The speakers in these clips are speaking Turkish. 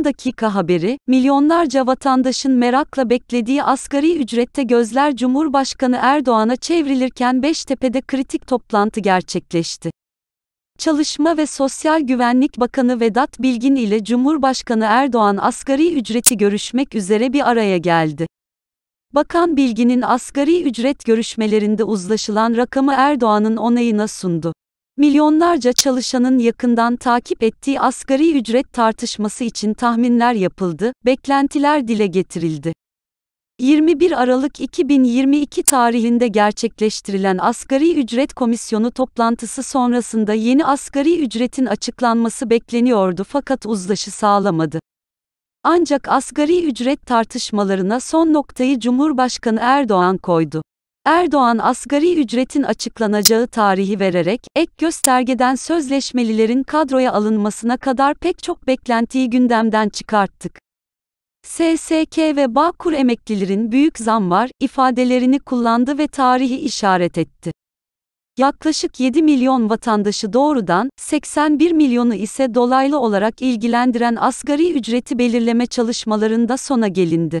Son dakika haberi, milyonlarca vatandaşın merakla beklediği asgari ücrette gözler Cumhurbaşkanı Erdoğan'a çevrilirken Beştepe'de kritik toplantı gerçekleşti. Çalışma ve Sosyal Güvenlik Bakanı Vedat Bilgin ile Cumhurbaşkanı Erdoğan asgari ücreti görüşmek üzere bir araya geldi. Bakan Bilgin'in asgari ücret görüşmelerinde uzlaşılan rakamı Erdoğan'ın onayına sundu. Milyonlarca çalışanın yakından takip ettiği asgari ücret tartışması için tahminler yapıldı, beklentiler dile getirildi. 21 Aralık 2022 tarihinde gerçekleştirilen Asgari Ücret Komisyonu toplantısı sonrasında yeni asgari ücretin açıklanması bekleniyordu fakat uzlaşı sağlamadı. Ancak asgari ücret tartışmalarına son noktayı Cumhurbaşkanı Erdoğan koydu. Erdoğan asgari ücretin açıklanacağı tarihi vererek, ek göstergeden sözleşmelilerin kadroya alınmasına kadar pek çok beklentiyi gündemden çıkarttık. SSK ve Bağkur emeklilerin büyük zam var ifadelerini kullandı ve tarihi işaret etti. Yaklaşık 7 milyon vatandaşı doğrudan, 81 milyonu ise dolaylı olarak ilgilendiren asgari ücreti belirleme çalışmalarında sona gelindi.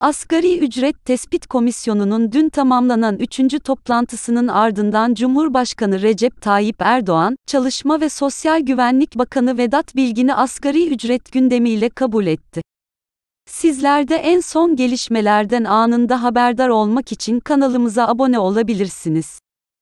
Asgari Ücret Tespit Komisyonu'nun dün tamamlanan 3. toplantısının ardından Cumhurbaşkanı Recep Tayyip Erdoğan, Çalışma ve Sosyal Güvenlik Bakanı Vedat Bilgin'i asgari ücret gündemiyle kabul etti. Sizlerde en son gelişmelerden anında haberdar olmak için kanalımıza abone olabilirsiniz.